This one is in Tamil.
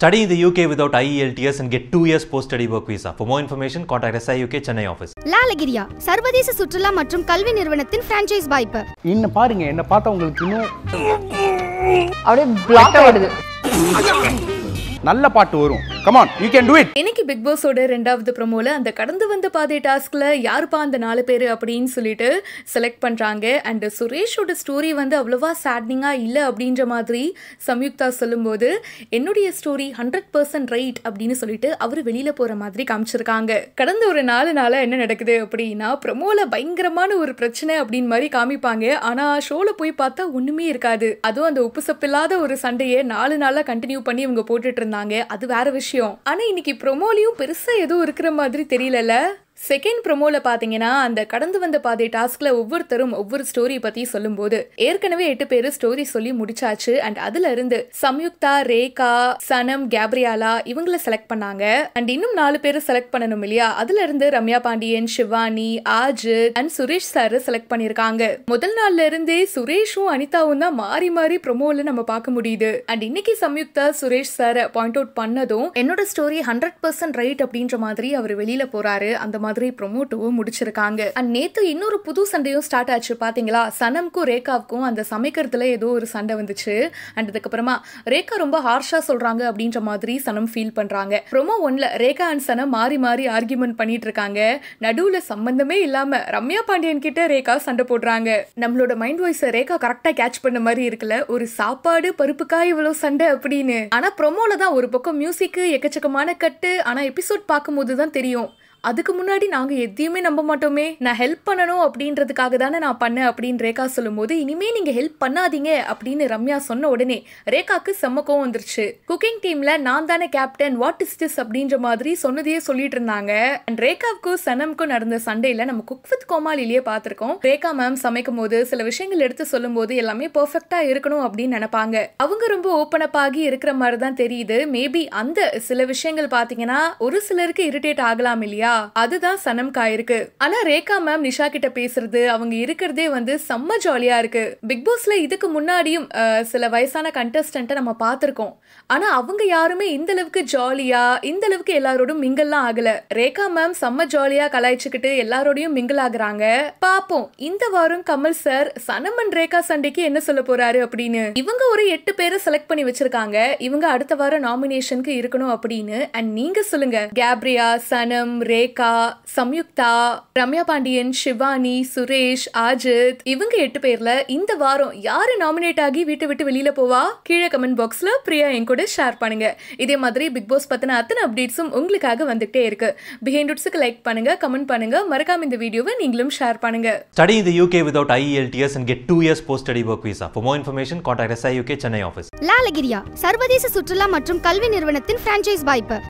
Study in the UK without IELTS and get 2 years post-study work visa. For more information, contact SIUK Chennai office. லாலகிரியா சர்வதேச சுற்றுலா மற்றும் கல்வி நிறுவனத்தின் பிரான்ச்சைஸ் வாய்ப்பு இன்ன பாருங்க என்ன பார்த்தா உங்களுக்கு இன்னும் அப்படியே பிளாக் ஆடுது நல்ல பாட்டு வரும் இன்னைக்கு பிக் பாஸோட ரெண்டாவது ப்ரோமோல அந்த கடந்து வந்த பாதை டாஸ்க்ல யாருப்பா அந்த நாலு பேர் அப்படின்னு சொல்லிட்டு செலக்ட் பண்றாங்க அண்ட் சுரேஷோட ஸ்டோரி வந்து அவ்வளவா சாட்னிங்கா இல்ல அப்படின்ற மாதிரி சம்யுக்தா சொல்லும்போது என்னுடைய ஸ்டோரி ஹண்ட்ரட் பர்சன்ட் ரைட் அப்படின்னு சொல்லிட்டு அவர் வெளியில போற மாதிரி காமிச்சிருக்காங்க கடந்த ஒரு நாலு நாளா என்ன நடக்குது அப்படின்னா ப்ரோமோல பயங்கரமான ஒரு பிரச்சனை அப்படின்னு மாதிரி காமிப்பாங்க ஆனா ஷோல போய் பார்த்தா ஒண்ணுமே இருக்காது அதுவும் அந்த உப்பு இல்லாத ஒரு சண்டையை நாலு நாளா கண்டினியூ பண்ணி இவங்க போட்டுட்டு இருந்தாங்க அது வேற விஷயம் விஷயம் ஆனா இன்னைக்கு ப்ரொமோலியும் பெருசா எதுவும் இருக்கிற மாதிரி தெரியலல்ல செகண்ட் ப்ரொமோவில் பாத்தீங்கன்னா அந்த கடந்து வந்த பாதை டாஸ்கில் ஒவ்வொருத்தரும் ஒவ்வொரு ஸ்டோரி பற்றி சொல்லும்போது ஏற்கனவே எட்டு பேர் ஸ்டோரி சொல்லி முடிச்சாச்சு அண்ட் அதுல இருந்து சம்யுக்தா ரேகா சனம் கேப்ரியாலா இவங்கள செலக்ட் பண்ணாங்க அண்ட் இன்னும் நாலு பேர் செலக்ட் பண்ணணும் இல்லையா அதுல இருந்து Ramya Pandian Shivani Aaju and Suresh sir select பண்ணியிருக்காங்க முதல் நாள்ல இருந்தே சுரேஷும் அனிதாவும் தான் மாறி மாறி ப்ரொமோவில் நம்ம பார்க்க முடியுது அண்ட் இன்னைக்கு Samyuktha Suresh sir point out பண்ணதும் என்னோட ஸ்டோரி ஹண்ட்ரட் பர்சன்ட் ரைட் அப்படின்ற மாதிரி அவர் வெளியில போறாரு அந்த மாதிரி மாதிரி ப்ரொமோட்டோவும் முடிச்சிருக்காங்க அண்ட் நேத்து இன்னொரு புது சண்டையும் ஸ்டார்ட் ஆச்சு பாத்தீங்களா சனம்க்கும் ரேகாவுக்கும் அந்த சமைக்கிறதுல ஏதோ ஒரு சண்டை வந்துச்சு அண்ட் அதுக்கப்புறமா ரேகா ரொம்ப ஹார்ஷா சொல்றாங்க அப்படின்ற மாதிரி சனம் ஃபீல் பண்றாங்க ப்ரொமோ ஒன்ல ரேகா அண்ட் சனம் மாறி மாறி ஆர்கியூமெண்ட் பண்ணிட்டு இருக்காங்க நடுவுல சம்பந்தமே இல்லாம ரம்யா பாண்டியன் கிட்ட ரேகா சண்டை போடுறாங்க நம்மளோட மைண்ட் வாய்ஸ் ரேகா கரெக்டா கேட்ச் பண்ண மாதிரி இருக்குல்ல ஒரு சாப்பாடு பருப்புக்காய் இவ்வளவு சண்டை அப்படின்னு ஆனா ப்ரொமோல தான் ஒரு பக்கம் மியூசிக் எக்கச்சக்கமான கட்டு ஆனா எபிசோட் பார்க்கும்போது தான் தெரியும் அதுக்கு முன்னாடி நாங்கள் எதையுமே நம்ப மாட்டோமே நான் ஹெல்ப் பண்ணணும் அப்படின்றதுக்காக தானே நான் பண்ணேன் அப்படின்னு ரேகா சொல்லும்போது இனிமேல் நீங்கள் ஹெல்ப் பண்ணாதீங்க அப்படின்னு ரம்யா சொன்ன உடனே ரேகாக்கு செம்மக்கவும் வந்துருச்சு குக்கிங் டீமில் நான் தானே கேப்டன் வாட் இஸ் திஸ் அப்படின்ற மாதிரி சொன்னதையே சொல்லிட்டு இருந்தாங்க அண்ட் ரேகாவுக்கும் சனம்க்கும் நடந்த சண்டையில் நம்ம குக் வித் கோமாலிலேயே பார்த்துருக்கோம் ரேகா மேம் சமைக்கும் போது சில விஷயங்கள் எடுத்து சொல்லும் போது எல்லாமே பர்ஃபெக்டாக இருக்கணும் அப்படின்னு நினைப்பாங்க அவங்க ரொம்ப ஓப்பன் அப் ஆகி இருக்கிற மாதிரி தான் தெரியுது மேபி அந்த சில விஷயங்கள் பார்த்தீங்கன்னா ஒரு சிலருக்கு இரிட்டேட் ஆகலாம் இல்லையா இல்லையா அதுதான் சனம் காயிருக்கு ஆனா ரேகா மேம் நிஷா கிட்ட பேசுறது அவங்க இருக்கிறதே வந்து செம்ம ஜாலியா இருக்கு பிக் பாஸ்ல இதுக்கு முன்னாடியும் சில வயசான கண்டஸ்டன்ட்டை நம்ம பார்த்திருக்கோம் ஆனா அவங்க யாருமே இந்த அளவுக்கு ஜாலியா இந்த அளவுக்கு எல்லாரோடும் மிங்கல்லாம் ஆகல ரேகா மேம் செம்ம ஜாலியா கலாய்ச்சிக்கிட்டு எல்லாரோடையும் மிங்கிள் ஆகுறாங்க பாப்போம் இந்த வாரம் கமல் சார் சனம் அண்ட் ரேகா சண்டைக்கு என்ன சொல்ல போறாரு அப்படின்னு இவங்க ஒரு எட்டு பேரை செலக்ட் பண்ணி வச்சிருக்காங்க இவங்க அடுத்த வாரம் நாமினேஷனுக்கு இருக்கணும் அப்படின்னு அண்ட் நீங்க சொல்லுங்க கேப்ரியா சனம் ரே ரேகா சம்யுக்தா ரம்யா பாண்டியன் ஷிவானி சுரேஷ் அஜித் இவங்க எட்டு பேர்ல இந்த வாரம் யாரு நாமினேட் ஆகி வீட்டை விட்டு வெளியில போவா கீழே கமெண்ட் பாக்ஸ்ல பிரியா என் கூட ஷேர் பண்ணுங்க இதே மாதிரி பிக் பாஸ் பத்தின அத்தனை அப்டேட்ஸும் உங்களுக்காக வந்துட்டே இருக்கு பிஹைண்ட்ஸுக்கு லைக் பண்ணுங்க கமெண்ட் பண்ணுங்க மறக்காம இந்த வீடியோவை நீங்களும் ஷேர் பண்ணுங்க ஸ்டடி இந்த UK without IELTS and get two years post study work visa for more information contact SI UK Chennai office லாலகிரியா சர்வதேச சுற்றுலா மற்றும் கல்வி நிறுவனத்தின் பிரான்சைஸ் வாய்ப்பு